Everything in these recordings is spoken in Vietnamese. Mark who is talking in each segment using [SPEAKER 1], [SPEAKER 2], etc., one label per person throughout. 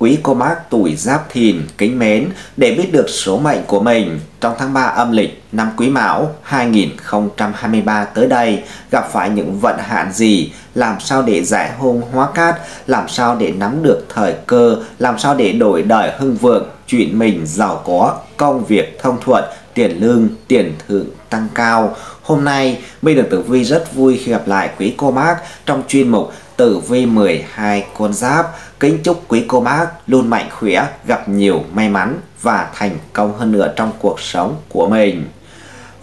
[SPEAKER 1] Quý cô bác tuổi Giáp Thìn kính mến để biết được số mệnh của mình trong tháng 3 âm lịch năm Quý Mão 2023 tới đây gặp phải những vận hạn gì, làm sao để giải hôn hóa cát, làm sao để nắm được thời cơ, làm sao để đổi đời hưng vượng, chuyện mình giàu có, công việc thông thuận, tiền lương, tiền thưởng tăng cao. Hôm nay, Minh được Tử Vi rất vui khi gặp lại quý cô bác trong chuyên mục tử vi 12 con giáp. Kính chúc quý cô bác luôn mạnh khỏe, gặp nhiều may mắn và thành công hơn nữa trong cuộc sống của mình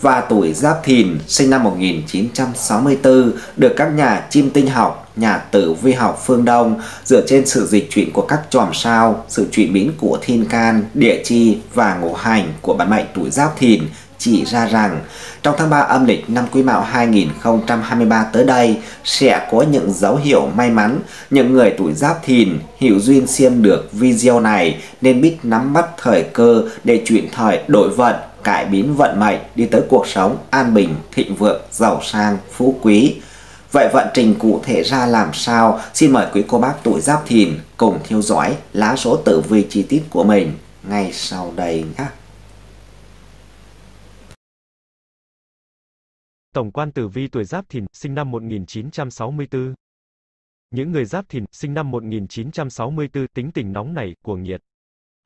[SPEAKER 1] và tuổi Giáp Thìn sinh năm 1964 được các nhà chim tinh học, nhà tử vi học phương Đông dựa trên sự dịch chuyển của các chòm sao, sự chuyển biến của thiên can, địa chi và ngũ hành của bản mệnh tuổi Giáp Thìn chỉ ra rằng trong tháng 3 âm lịch năm Quý Mão 2023 tới đây sẽ có những dấu hiệu may mắn. Những người tuổi Giáp Thìn hiểu duyên xem được video này nên biết nắm bắt thời cơ để chuyển thời đổi vận, cải biến vận mệnh đi tới cuộc sống an bình, thịnh vượng, giàu sang, phú quý. Vậy vận trình cụ thể ra làm sao? Xin mời quý cô bác tuổi Giáp Thìn cùng theo dõi lá số tử vi chi tiết của mình ngay sau đây nhé.
[SPEAKER 2] Tổng quan tử vi tuổi Giáp Thìn, sinh năm 1964. Những người Giáp Thìn, sinh năm 1964, tính tình nóng nảy, cuồng nhiệt.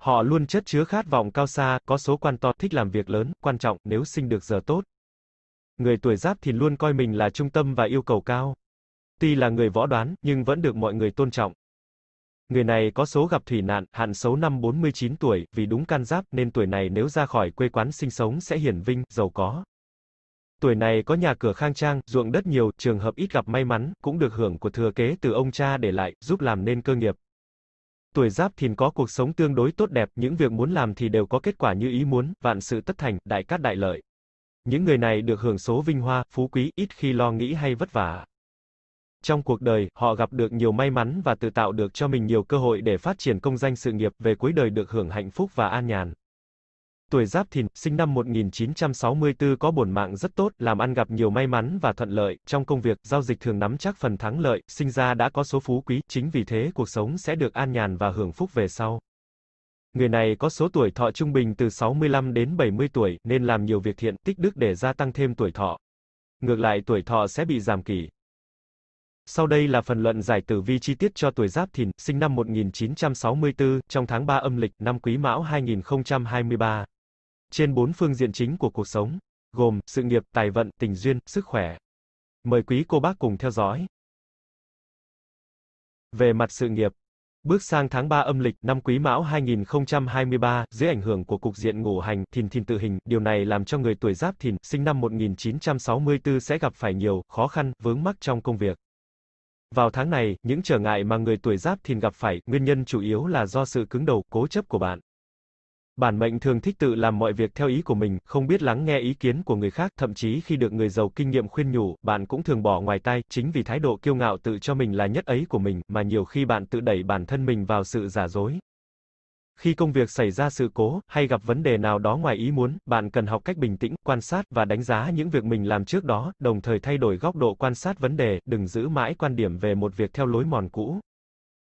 [SPEAKER 2] Họ luôn chất chứa khát vọng cao xa, có số quan to, thích làm việc lớn, quan trọng, nếu sinh được giờ tốt. Người tuổi Giáp Thìn luôn coi mình là trung tâm và yêu cầu cao. Tuy là người võ đoán, nhưng vẫn được mọi người tôn trọng. Người này có số gặp thủy nạn, hạn số năm 49 tuổi, vì đúng can giáp nên tuổi này nếu ra khỏi quê quán sinh sống sẽ hiển vinh, giàu có tuổi này có nhà cửa khang trang, ruộng đất nhiều, trường hợp ít gặp may mắn, cũng được hưởng của thừa kế từ ông cha để lại, giúp làm nên cơ nghiệp. Tuổi giáp thìn có cuộc sống tương đối tốt đẹp, những việc muốn làm thì đều có kết quả như ý muốn, vạn sự tất thành, đại cát đại lợi. Những người này được hưởng số vinh hoa, phú quý, ít khi lo nghĩ hay vất vả. Trong cuộc đời, họ gặp được nhiều may mắn và tự tạo được cho mình nhiều cơ hội để phát triển công danh sự nghiệp, về cuối đời được hưởng hạnh phúc và an nhàn tuổi Giáp Thìn, sinh năm 1964 có bổn mạng rất tốt, làm ăn gặp nhiều may mắn và thuận lợi, trong công việc, giao dịch thường nắm chắc phần thắng lợi, sinh ra đã có số phú quý, chính vì thế cuộc sống sẽ được an nhàn và hưởng phúc về sau. Người này có số tuổi thọ trung bình từ 65 đến 70 tuổi, nên làm nhiều việc thiện, tích đức để gia tăng thêm tuổi thọ. Ngược lại tuổi thọ sẽ bị giảm kỷ. Sau đây là phần luận giải tử vi chi tiết cho tuổi Giáp Thìn, sinh năm 1964, trong tháng 3 âm lịch, năm Quý Mão 2023 trên bốn phương diện chính của cuộc sống, gồm sự nghiệp, tài vận, tình duyên, sức khỏe. Mời quý cô bác cùng theo dõi. Về mặt sự nghiệp, bước sang tháng 3 âm lịch năm Quý Mão 2023, dưới ảnh hưởng của cục diện ngũ hành Thìn Thìn tự hình, điều này làm cho người tuổi Giáp Thìn sinh năm 1964 sẽ gặp phải nhiều khó khăn, vướng mắc trong công việc. Vào tháng này, những trở ngại mà người tuổi Giáp Thìn gặp phải, nguyên nhân chủ yếu là do sự cứng đầu, cố chấp của bạn. Bản mệnh thường thích tự làm mọi việc theo ý của mình, không biết lắng nghe ý kiến của người khác, thậm chí khi được người giàu kinh nghiệm khuyên nhủ, bạn cũng thường bỏ ngoài tai, chính vì thái độ kiêu ngạo tự cho mình là nhất ấy của mình, mà nhiều khi bạn tự đẩy bản thân mình vào sự giả dối. Khi công việc xảy ra sự cố, hay gặp vấn đề nào đó ngoài ý muốn, bạn cần học cách bình tĩnh, quan sát, và đánh giá những việc mình làm trước đó, đồng thời thay đổi góc độ quan sát vấn đề, đừng giữ mãi quan điểm về một việc theo lối mòn cũ.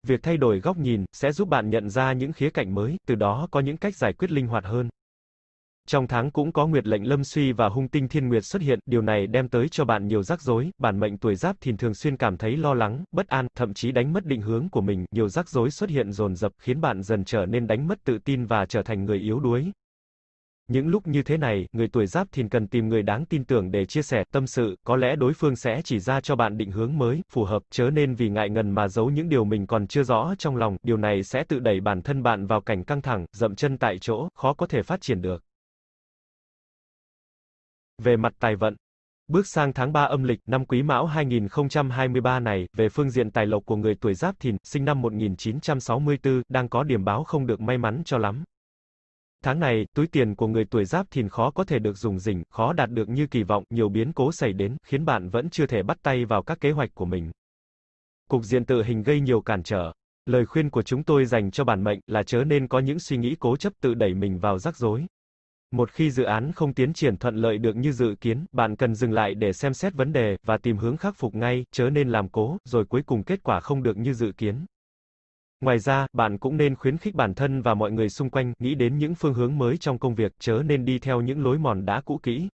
[SPEAKER 2] Việc thay đổi góc nhìn sẽ giúp bạn nhận ra những khía cạnh mới, từ đó có những cách giải quyết linh hoạt hơn. Trong tháng cũng có nguyệt lệnh lâm suy và hung tinh thiên nguyệt xuất hiện, điều này đem tới cho bạn nhiều rắc rối, bản mệnh tuổi giáp thìn thường xuyên cảm thấy lo lắng, bất an, thậm chí đánh mất định hướng của mình, nhiều rắc rối xuất hiện dồn dập khiến bạn dần trở nên đánh mất tự tin và trở thành người yếu đuối, những lúc như thế này, người tuổi giáp thìn cần tìm người đáng tin tưởng để chia sẻ, tâm sự, có lẽ đối phương sẽ chỉ ra cho bạn định hướng mới, phù hợp, chớ nên vì ngại ngần mà giấu những điều mình còn chưa rõ trong lòng, điều này sẽ tự đẩy bản thân bạn vào cảnh căng thẳng, dậm chân tại chỗ, khó có thể phát triển được. Về mặt tài vận, Bước sang tháng 3 âm lịch, năm Quý Mão 2023 này, về phương diện tài lộc của người tuổi Giáp Thìn, sinh năm 1964, đang có điểm báo không được may mắn cho lắm. Tháng này, túi tiền của người tuổi giáp thìn khó có thể được dùng dình, khó đạt được như kỳ vọng, nhiều biến cố xảy đến, khiến bạn vẫn chưa thể bắt tay vào các kế hoạch của mình. Cục diện tự hình gây nhiều cản trở. Lời khuyên của chúng tôi dành cho bản mệnh là chớ nên có những suy nghĩ cố chấp tự đẩy mình vào rắc rối. Một khi dự án không tiến triển thuận lợi được như dự kiến, bạn cần dừng lại để xem xét vấn đề và tìm hướng khắc phục ngay, chớ nên làm cố, rồi cuối cùng kết quả không được như dự kiến. Ngoài ra, bạn cũng nên khuyến khích bản thân và mọi người xung quanh nghĩ đến những phương hướng mới trong công việc, chớ nên đi theo những lối mòn đã cũ kỹ.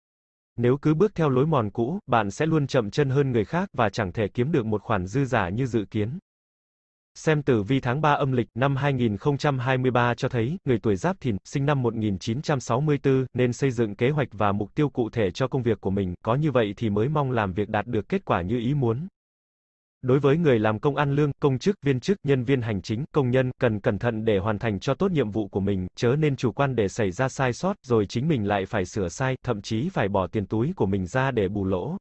[SPEAKER 2] Nếu cứ bước theo lối mòn cũ, bạn sẽ luôn chậm chân hơn người khác và chẳng thể kiếm được một khoản dư giả như dự kiến. Xem tử vi tháng 3 âm lịch năm 2023 cho thấy, người tuổi Giáp Thìn, sinh năm 1964, nên xây dựng kế hoạch và mục tiêu cụ thể cho công việc của mình, có như vậy thì mới mong làm việc đạt được kết quả như ý muốn. Đối với người làm công ăn lương, công chức, viên chức, nhân viên hành chính, công nhân, cần cẩn thận để hoàn thành cho tốt nhiệm vụ của mình, chớ nên chủ quan để xảy ra sai sót, rồi chính mình lại phải sửa sai, thậm chí phải bỏ tiền túi của mình ra để bù lỗ.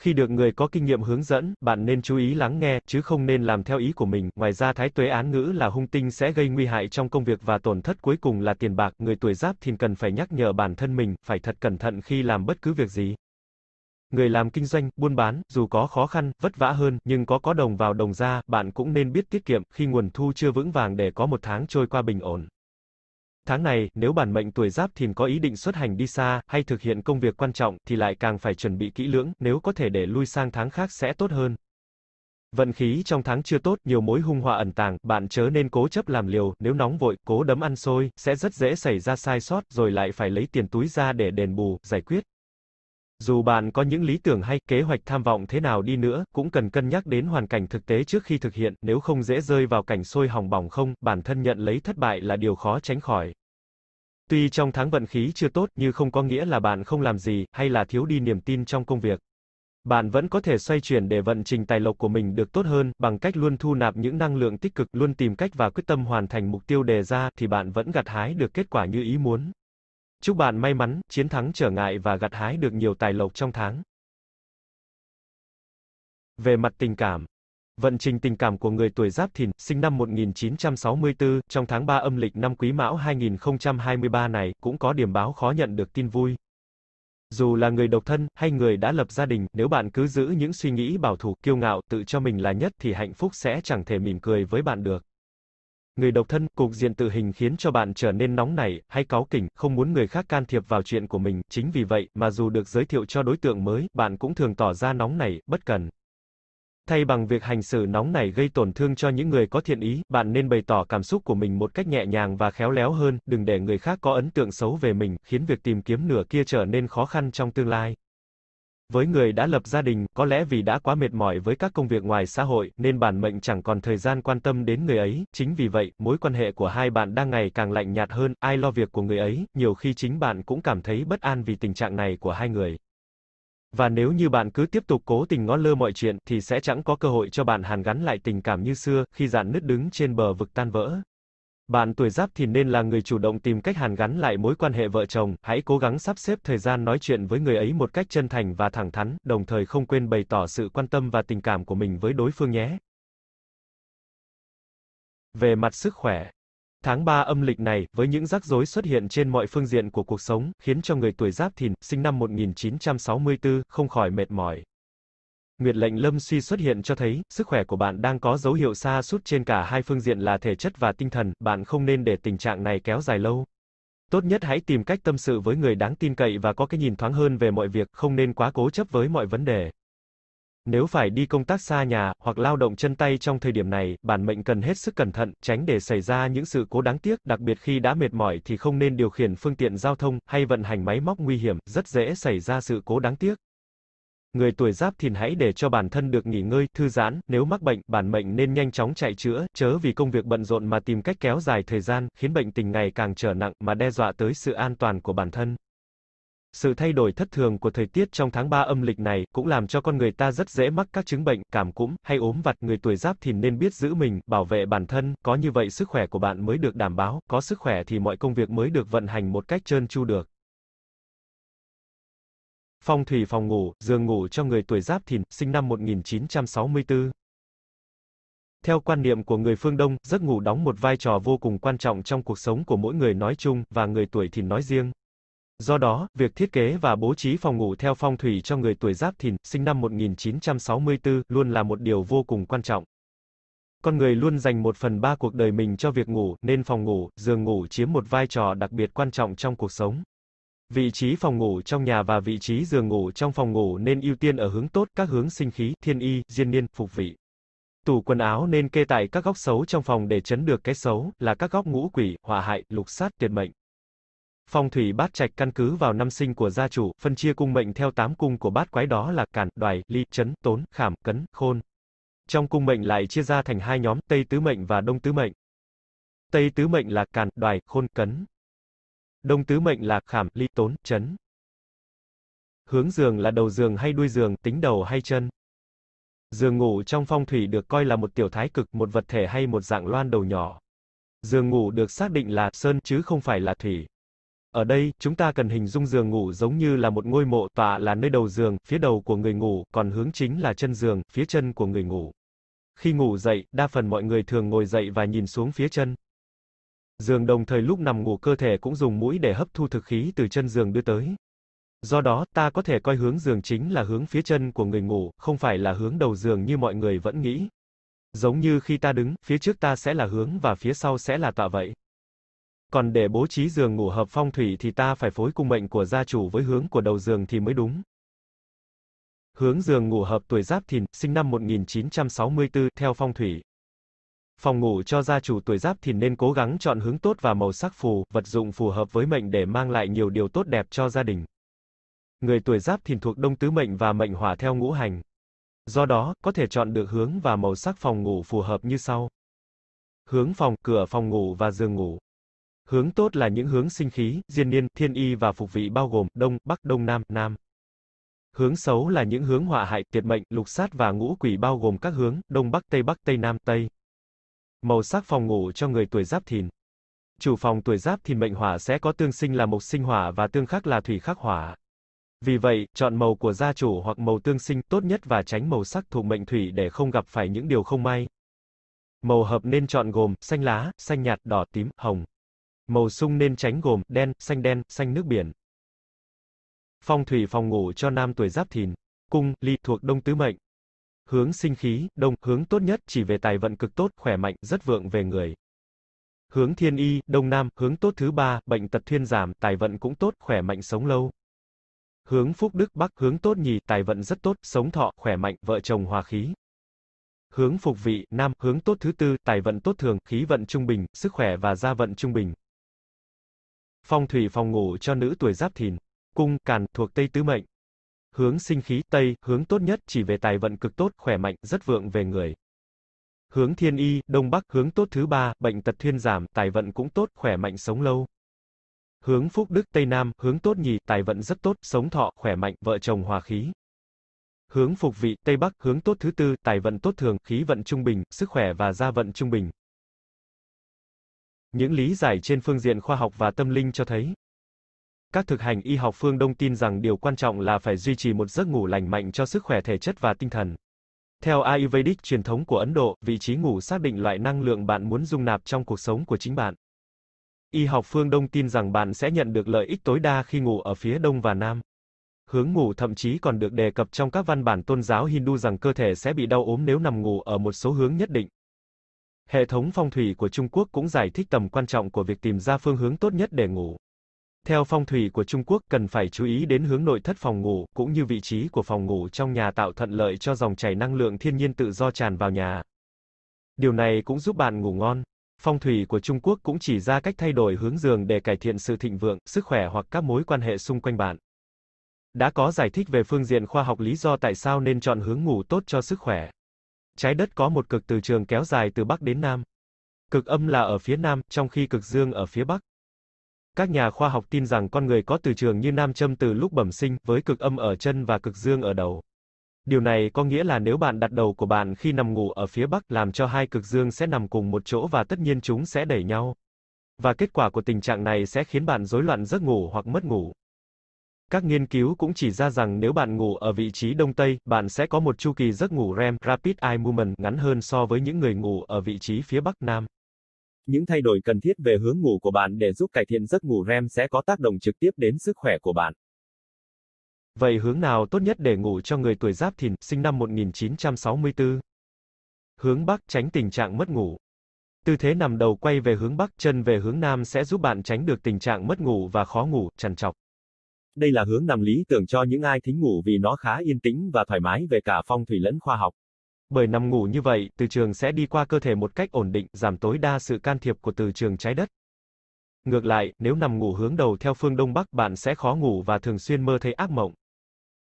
[SPEAKER 2] Khi được người có kinh nghiệm hướng dẫn, bạn nên chú ý lắng nghe, chứ không nên làm theo ý của mình. Ngoài ra thái tuế án ngữ là hung tinh sẽ gây nguy hại trong công việc và tổn thất cuối cùng là tiền bạc. Người tuổi giáp thìn cần phải nhắc nhở bản thân mình, phải thật cẩn thận khi làm bất cứ việc gì. Người làm kinh doanh, buôn bán, dù có khó khăn, vất vả hơn, nhưng có có đồng vào đồng ra, bạn cũng nên biết tiết kiệm khi nguồn thu chưa vững vàng để có một tháng trôi qua bình ổn. Tháng này, nếu bản mệnh tuổi giáp thìn có ý định xuất hành đi xa, hay thực hiện công việc quan trọng, thì lại càng phải chuẩn bị kỹ lưỡng, nếu có thể để lui sang tháng khác sẽ tốt hơn. Vận khí trong tháng chưa tốt, nhiều mối hung họa ẩn tàng, bạn chớ nên cố chấp làm liều, nếu nóng vội, cố đấm ăn xôi, sẽ rất dễ xảy ra sai sót, rồi lại phải lấy tiền túi ra để đền bù, giải quyết. Dù bạn có những lý tưởng hay kế hoạch tham vọng thế nào đi nữa, cũng cần cân nhắc đến hoàn cảnh thực tế trước khi thực hiện, nếu không dễ rơi vào cảnh sôi hỏng bỏng không, bản thân nhận lấy thất bại là điều khó tránh khỏi. Tuy trong tháng vận khí chưa tốt, nhưng không có nghĩa là bạn không làm gì, hay là thiếu đi niềm tin trong công việc. Bạn vẫn có thể xoay chuyển để vận trình tài lộc của mình được tốt hơn, bằng cách luôn thu nạp những năng lượng tích cực, luôn tìm cách và quyết tâm hoàn thành mục tiêu đề ra, thì bạn vẫn gặt hái được kết quả như ý muốn. Chúc bạn may mắn, chiến thắng trở ngại và gặt hái được nhiều tài lộc trong tháng. Về mặt tình cảm, vận trình tình cảm của người tuổi Giáp Thìn, sinh năm 1964, trong tháng 3 âm lịch năm Quý Mão 2023 này, cũng có điểm báo khó nhận được tin vui. Dù là người độc thân hay người đã lập gia đình, nếu bạn cứ giữ những suy nghĩ bảo thủ, kiêu ngạo, tự cho mình là nhất thì hạnh phúc sẽ chẳng thể mỉm cười với bạn được. Người độc thân, cục diện tự hình khiến cho bạn trở nên nóng nảy, hay cáu kỉnh, không muốn người khác can thiệp vào chuyện của mình, chính vì vậy, mà dù được giới thiệu cho đối tượng mới, bạn cũng thường tỏ ra nóng nảy, bất cần. Thay bằng việc hành xử nóng nảy gây tổn thương cho những người có thiện ý, bạn nên bày tỏ cảm xúc của mình một cách nhẹ nhàng và khéo léo hơn, đừng để người khác có ấn tượng xấu về mình, khiến việc tìm kiếm nửa kia trở nên khó khăn trong tương lai. Với người đã lập gia đình, có lẽ vì đã quá mệt mỏi với các công việc ngoài xã hội, nên bản mệnh chẳng còn thời gian quan tâm đến người ấy, chính vì vậy, mối quan hệ của hai bạn đang ngày càng lạnh nhạt hơn, ai lo việc của người ấy, nhiều khi chính bạn cũng cảm thấy bất an vì tình trạng này của hai người. Và nếu như bạn cứ tiếp tục cố tình ngó lơ mọi chuyện, thì sẽ chẳng có cơ hội cho bạn hàn gắn lại tình cảm như xưa, khi dạn nứt đứng trên bờ vực tan vỡ. Bạn tuổi giáp thì nên là người chủ động tìm cách hàn gắn lại mối quan hệ vợ chồng, hãy cố gắng sắp xếp thời gian nói chuyện với người ấy một cách chân thành và thẳng thắn, đồng thời không quên bày tỏ sự quan tâm và tình cảm của mình với đối phương nhé. Về mặt sức khỏe, Tháng 3 âm lịch này, với những rắc rối xuất hiện trên mọi phương diện của cuộc sống, khiến cho người tuổi Giáp Thìn, sinh năm 1964, không khỏi mệt mỏi. Nguyệt lệnh Lâm suy xuất hiện cho thấy, sức khỏe của bạn đang có dấu hiệu xa sút trên cả hai phương diện là thể chất và tinh thần, bạn không nên để tình trạng này kéo dài lâu. Tốt nhất hãy tìm cách tâm sự với người đáng tin cậy và có cái nhìn thoáng hơn về mọi việc, không nên quá cố chấp với mọi vấn đề. Nếu phải đi công tác xa nhà, hoặc lao động chân tay trong thời điểm này, bản mệnh cần hết sức cẩn thận, tránh để xảy ra những sự cố đáng tiếc, đặc biệt khi đã mệt mỏi thì không nên điều khiển phương tiện giao thông, hay vận hành máy móc nguy hiểm, rất dễ xảy ra sự cố đáng tiếc. Người tuổi giáp thìn hãy để cho bản thân được nghỉ ngơi, thư giãn, nếu mắc bệnh, bản mệnh nên nhanh chóng chạy chữa, chớ vì công việc bận rộn mà tìm cách kéo dài thời gian, khiến bệnh tình ngày càng trở nặng mà đe dọa tới sự an toàn của bản thân. Sự thay đổi thất thường của thời tiết trong tháng 3 âm lịch này cũng làm cho con người ta rất dễ mắc các chứng bệnh, cảm cúm hay ốm vặt. Người tuổi Giáp thì nên biết giữ mình, bảo vệ bản thân, có như vậy sức khỏe của bạn mới được đảm bảo, có sức khỏe thì mọi công việc mới được vận hành một cách trơn tru được. Phong thủy phòng ngủ, giường ngủ cho người tuổi Giáp Thìn, sinh năm 1964. Theo quan niệm của người phương Đông, giấc ngủ đóng một vai trò vô cùng quan trọng trong cuộc sống của mỗi người nói chung và người tuổi Thìn nói riêng. Do đó, việc thiết kế và bố trí phòng ngủ theo phong thủy cho người tuổi Giáp Thìn, sinh năm 1964, luôn là một điều vô cùng quan trọng. Con người luôn dành một phần ba cuộc đời mình cho việc ngủ, nên phòng ngủ, giường ngủ chiếm một vai trò đặc biệt quan trọng trong cuộc sống. Vị trí phòng ngủ trong nhà và vị trí giường ngủ trong phòng ngủ nên ưu tiên ở hướng tốt, các hướng sinh khí, thiên y, diên niên, phục vị. Tủ quần áo nên kê tại các góc xấu trong phòng để chấn được cái xấu, là các góc ngũ quỷ, hỏa hại, lục sát, tuyệt mệnh. Phong thủy bát trạch căn cứ vào năm sinh của gia chủ, phân chia cung mệnh theo tám cung của bát quái đó là càn, đoài, ly, chấn, tốn, khảm, cấn, khôn. Trong cung mệnh lại chia ra thành hai nhóm, Tây tứ mệnh và Đông tứ mệnh. Tây tứ mệnh là càn, đoài, khôn, cấn. Đông tứ mệnh là khảm, ly tốn, chấn. Hướng giường là đầu giường hay đuôi giường, tính đầu hay chân. Giường ngủ trong phong thủy được coi là một tiểu thái cực, một vật thể hay một dạng loan đầu nhỏ. Giường ngủ được xác định là sơn chứ không phải là thủy. Ở đây, chúng ta cần hình dung giường ngủ giống như là một ngôi mộ, tọa là nơi đầu giường, phía đầu của người ngủ, còn hướng chính là chân giường, phía chân của người ngủ. Khi ngủ dậy, đa phần mọi người thường ngồi dậy và nhìn xuống phía chân giường đồng thời lúc nằm ngủ cơ thể cũng dùng mũi để hấp thu thực khí từ chân giường đưa tới. Do đó, ta có thể coi hướng giường chính là hướng phía chân của người ngủ, không phải là hướng đầu giường như mọi người vẫn nghĩ. Giống như khi ta đứng, phía trước ta sẽ là hướng và phía sau sẽ là tọa vậy. Còn để bố trí giường ngủ hợp phong thủy thì ta phải phối cung mệnh của gia chủ với hướng của đầu giường thì mới đúng. Hướng giường ngủ hợp tuổi Giáp Thìn, sinh năm 1964, theo phong thủy, Phòng ngủ cho gia chủ tuổi giáp thì nên cố gắng chọn hướng tốt và màu sắc phù, vật dụng phù hợp với mệnh để mang lại nhiều điều tốt đẹp cho gia đình. Người tuổi giáp thìn thuộc đông tứ mệnh và mệnh hỏa theo ngũ hành. Do đó, có thể chọn được hướng và màu sắc phòng ngủ phù hợp như sau. Hướng phòng, cửa phòng ngủ và giường ngủ. Hướng tốt là những hướng sinh khí, diên niên, thiên y và phục vị bao gồm đông, bắc, đông nam, nam. Hướng xấu là những hướng họa hại, tiệt mệnh, lục sát và ngũ quỷ bao gồm các hướng đông bắc, tây bắc, tây nam, tây. Màu sắc phòng ngủ cho người tuổi giáp thìn. Chủ phòng tuổi giáp thìn mệnh hỏa sẽ có tương sinh là mộc sinh hỏa và tương khắc là thủy khắc hỏa. Vì vậy, chọn màu của gia chủ hoặc màu tương sinh tốt nhất và tránh màu sắc thuộc mệnh thủy để không gặp phải những điều không may. Màu hợp nên chọn gồm xanh lá, xanh nhạt, đỏ, tím, hồng. Màu sung nên tránh gồm đen, xanh đen, xanh nước biển. Phong thủy phòng ngủ cho nam tuổi Giáp Thìn, cung, ly thuộc Đông Tứ Mệnh hướng sinh khí, đông, hướng tốt nhất, chỉ về tài vận cực tốt, khỏe mạnh, rất vượng về người. Hướng thiên y, đông nam, hướng tốt thứ ba, bệnh tật thuyên giảm, tài vận cũng tốt, khỏe mạnh sống lâu. Hướng phúc đức bắc, hướng tốt nhì, tài vận rất tốt, sống thọ, khỏe mạnh, vợ chồng hòa khí. Hướng phục vị, nam, hướng tốt thứ tư, tài vận tốt thường, khí vận trung bình, sức khỏe và gia vận trung bình. Phong thủy phòng ngủ cho nữ tuổi giáp thìn. Cung, càn, thuộc Tây Tứ Mệnh. Hướng sinh khí, Tây, hướng tốt nhất, chỉ về tài vận cực tốt, khỏe mạnh, rất vượng về người. Hướng thiên y, Đông Bắc, hướng tốt thứ ba, bệnh tật thuyên giảm, tài vận cũng tốt, khỏe mạnh sống lâu. Hướng phúc đức, Tây Nam, hướng tốt nhì, tài vận rất tốt, sống thọ, khỏe mạnh, vợ chồng hòa khí. Hướng phục vị, Tây Bắc, hướng tốt thứ tư, tài vận tốt thường, khí vận trung bình, sức khỏe và gia vận trung bình. Những lý giải trên phương diện khoa học và tâm linh cho thấy, các thực hành y học phương Đông tin rằng điều quan trọng là phải duy trì một giấc ngủ lành mạnh cho sức khỏe thể chất và tinh thần. Theo Ayurvedic truyền thống của Ấn Độ, vị trí ngủ xác định loại năng lượng bạn muốn dung nạp trong cuộc sống của chính bạn. Y học phương Đông tin rằng bạn sẽ nhận được lợi ích tối đa khi ngủ ở phía Đông và Nam. Hướng ngủ thậm chí còn được đề cập trong các văn bản tôn giáo Hindu rằng cơ thể sẽ bị đau ốm nếu nằm ngủ ở một số hướng nhất định. Hệ thống phong thủy của Trung Quốc cũng giải thích tầm quan trọng của việc tìm ra phương hướng tốt nhất để ngủ. Theo phong thủy của Trung Quốc, cần phải chú ý đến hướng nội thất phòng ngủ, cũng như vị trí của phòng ngủ trong nhà tạo thuận lợi cho dòng chảy năng lượng thiên nhiên tự do tràn vào nhà. Điều này cũng giúp bạn ngủ ngon. Phong thủy của Trung Quốc cũng chỉ ra cách thay đổi hướng giường để cải thiện sự thịnh vượng, sức khỏe hoặc các mối quan hệ xung quanh bạn. Đã có giải thích về phương diện khoa học lý do tại sao nên chọn hướng ngủ tốt cho sức khỏe. Trái đất có một cực từ trường kéo dài từ Bắc đến Nam. Cực âm là ở phía Nam, trong khi cực dương ở phía Bắc. Các nhà khoa học tin rằng con người có từ trường như nam châm từ lúc bẩm sinh, với cực âm ở chân và cực dương ở đầu. Điều này có nghĩa là nếu bạn đặt đầu của bạn khi nằm ngủ ở phía bắc, làm cho hai cực dương sẽ nằm cùng một chỗ và tất nhiên chúng sẽ đẩy nhau. Và kết quả của tình trạng này sẽ khiến bạn rối loạn giấc ngủ hoặc mất ngủ. Các nghiên cứu cũng chỉ ra rằng nếu bạn ngủ ở vị trí đông tây, bạn sẽ có một chu kỳ giấc ngủ REM, Rapid Eye Movement, ngắn hơn so với những người ngủ ở vị trí phía bắc nam. Những thay đổi cần thiết về hướng ngủ của bạn để giúp cải thiện giấc ngủ REM sẽ có tác động trực tiếp đến sức khỏe của bạn. Vậy hướng nào tốt nhất để ngủ cho người tuổi Giáp Thìn, sinh năm 1964? Hướng Bắc tránh tình trạng mất ngủ. Tư thế nằm đầu quay về hướng Bắc, chân về hướng Nam sẽ giúp bạn tránh được tình trạng mất ngủ và khó ngủ, trằn trọc. Đây là hướng nằm lý tưởng cho những ai thính ngủ vì nó khá yên tĩnh và thoải mái về cả phong thủy lẫn khoa học. Bởi nằm ngủ như vậy, từ trường sẽ đi qua cơ thể một cách ổn định, giảm tối đa sự can thiệp của từ trường trái đất. Ngược lại, nếu nằm ngủ hướng đầu theo phương đông bắc, bạn sẽ khó ngủ và thường xuyên mơ thấy ác mộng.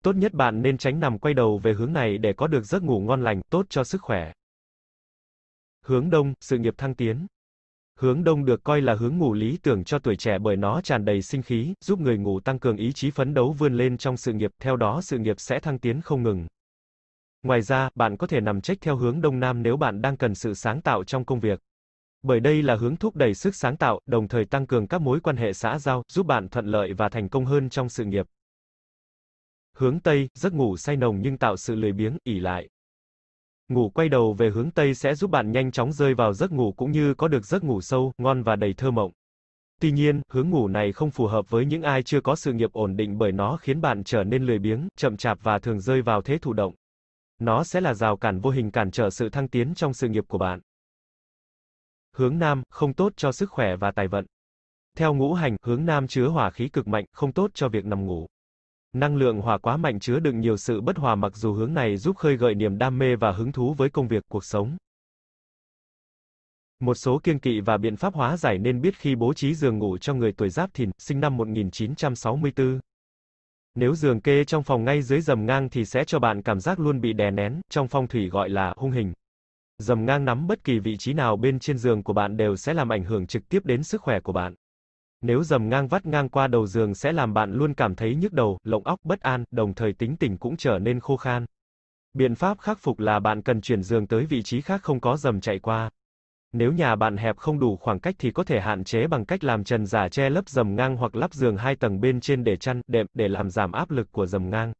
[SPEAKER 2] Tốt nhất bạn nên tránh nằm quay đầu về hướng này để có được giấc ngủ ngon lành, tốt cho sức khỏe. Hướng đông, sự nghiệp thăng tiến. Hướng đông được coi là hướng ngủ lý tưởng cho tuổi trẻ bởi nó tràn đầy sinh khí, giúp người ngủ tăng cường ý chí phấn đấu vươn lên trong sự nghiệp, theo đó sự nghiệp sẽ thăng tiến không ngừng. Ngoài ra, bạn có thể nằm check theo hướng đông nam nếu bạn đang cần sự sáng tạo trong công việc. Bởi đây là hướng thúc đẩy sức sáng tạo, đồng thời tăng cường các mối quan hệ xã giao, giúp bạn thuận lợi và thành công hơn trong sự nghiệp. Hướng Tây, giấc ngủ say nồng nhưng tạo sự lười biếng, ỉ lại. Ngủ quay đầu về hướng Tây sẽ giúp bạn nhanh chóng rơi vào giấc ngủ cũng như có được giấc ngủ sâu, ngon và đầy thơ mộng. Tuy nhiên, hướng ngủ này không phù hợp với những ai chưa có sự nghiệp ổn định bởi nó khiến bạn trở nên lười biếng, chậm chạp và thường rơi vào thế thụ động. Nó sẽ là rào cản vô hình cản trở sự thăng tiến trong sự nghiệp của bạn. Hướng Nam, không tốt cho sức khỏe và tài vận. Theo ngũ hành, hướng Nam chứa hỏa khí cực mạnh, không tốt cho việc nằm ngủ. Năng lượng hỏa quá mạnh chứa đựng nhiều sự bất hòa mặc dù hướng này giúp khơi gợi niềm đam mê và hứng thú với công việc, cuộc sống. Một số kiêng kỵ và biện pháp hóa giải nên biết khi bố trí giường ngủ cho người tuổi Giáp Thìn, sinh năm 1964. Nếu giường kê trong phòng ngay dưới dầm ngang thì sẽ cho bạn cảm giác luôn bị đè nén, trong phong thủy gọi là hung hình. Dầm ngang nắm bất kỳ vị trí nào bên trên giường của bạn đều sẽ làm ảnh hưởng trực tiếp đến sức khỏe của bạn. Nếu dầm ngang vắt ngang qua đầu giường sẽ làm bạn luôn cảm thấy nhức đầu, lộng óc, bất an, đồng thời tính tình cũng trở nên khô khan. Biện pháp khắc phục là bạn cần chuyển giường tới vị trí khác không có dầm chạy qua. Nếu nhà bạn hẹp không đủ khoảng cách thì có thể hạn chế bằng cách làm trần giả che lớp dầm ngang hoặc lắp giường hai tầng bên trên để chăn, đệm, để làm giảm áp lực của dầm ngang.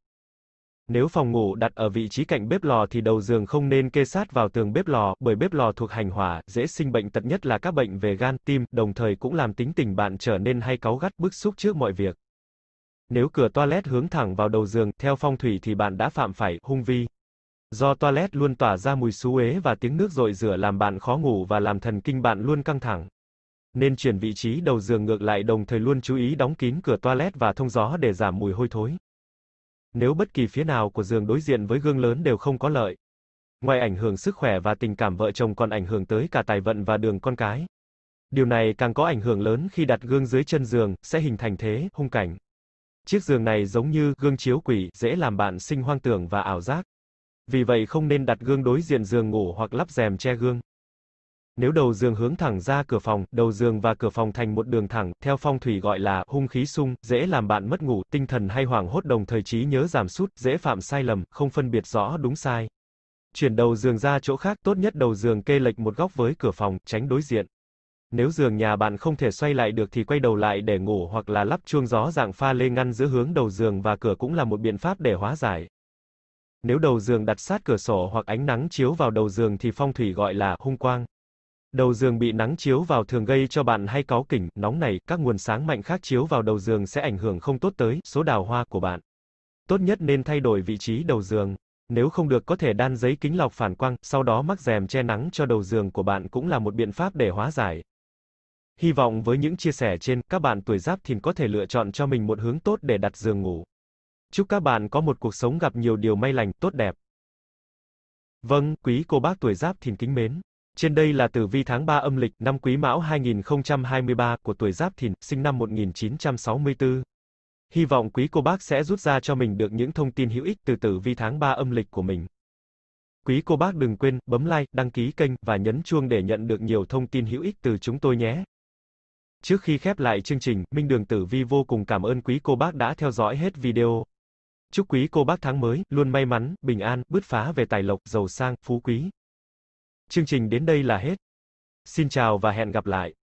[SPEAKER 2] Nếu phòng ngủ đặt ở vị trí cạnh bếp lò thì đầu giường không nên kê sát vào tường bếp lò, bởi bếp lò thuộc hành hỏa, dễ sinh bệnh tật nhất là các bệnh về gan, tim, đồng thời cũng làm tính tình bạn trở nên hay cáu gắt bức xúc trước mọi việc. Nếu cửa toilet hướng thẳng vào đầu giường, theo phong thủy thì bạn đã phạm phải hung vi. Do toilet luôn tỏa ra mùi xú ế và tiếng nước rội rửa làm bạn khó ngủ và làm thần kinh bạn luôn căng thẳng. Nên chuyển vị trí đầu giường ngược lại đồng thời luôn chú ý đóng kín cửa toilet và thông gió để giảm mùi hôi thối. Nếu bất kỳ phía nào của giường đối diện với gương lớn đều không có lợi. Ngoài ảnh hưởng sức khỏe và tình cảm vợ chồng còn ảnh hưởng tới cả tài vận và đường con cái. Điều này càng có ảnh hưởng lớn khi đặt gương dưới chân giường, sẽ hình thành thế, hung cảnh. Chiếc giường này giống như gương chiếu quỷ, dễ làm bạn sinh hoang tưởng và ảo giác. Vì vậy không nên đặt gương đối diện giường ngủ hoặc lắp rèm che gương. Nếu đầu giường hướng thẳng ra cửa phòng, đầu giường và cửa phòng thành một đường thẳng, theo phong thủy gọi là hung khí sung, dễ làm bạn mất ngủ, tinh thần hay hoảng hốt đồng thời trí nhớ giảm sút, dễ phạm sai lầm, không phân biệt rõ đúng sai. Chuyển đầu giường ra chỗ khác, tốt nhất đầu giường kê lệch một góc với cửa phòng, tránh đối diện. Nếu giường nhà bạn không thể xoay lại được thì quay đầu lại để ngủ hoặc là lắp chuông gió dạng pha lê ngăn giữa hướng đầu giường và cửa cũng là một biện pháp để hóa giải. Nếu đầu giường đặt sát cửa sổ hoặc ánh nắng chiếu vào đầu giường thì phong thủy gọi là hung quang. Đầu giường bị nắng chiếu vào thường gây cho bạn hay cáu kỉnh, nóng này, các nguồn sáng mạnh khác chiếu vào đầu giường sẽ ảnh hưởng không tốt tới số đào hoa của bạn. Tốt nhất nên thay đổi vị trí đầu giường. Nếu không được có thể đan giấy kính lọc phản quang, sau đó mắc rèm che nắng cho đầu giường của bạn cũng là một biện pháp để hóa giải. Hy vọng với những chia sẻ trên, các bạn tuổi giáp thìn có thể lựa chọn cho mình một hướng tốt để đặt giường ngủ. Chúc các bạn có một cuộc sống gặp nhiều điều may lành, tốt đẹp. Vâng, quý cô bác tuổi Giáp Thìn kính mến. Trên đây là tử vi tháng 3 âm lịch năm Quý Mão 2023 của tuổi Giáp Thìn, sinh năm 1964. Hy vọng quý cô bác sẽ rút ra cho mình được những thông tin hữu ích từ tử vi tháng 3 âm lịch của mình. Quý cô bác đừng quên bấm like, đăng ký kênh và nhấn chuông để nhận được nhiều thông tin hữu ích từ chúng tôi nhé. Trước khi khép lại chương trình, Minh Đường Tử Vi vô cùng cảm ơn quý cô bác đã theo dõi hết video. Chúc quý cô bác tháng mới, luôn may mắn, bình an, bứt phá về tài lộc, giàu sang, phú quý. Chương trình đến đây là hết. Xin chào và hẹn gặp lại.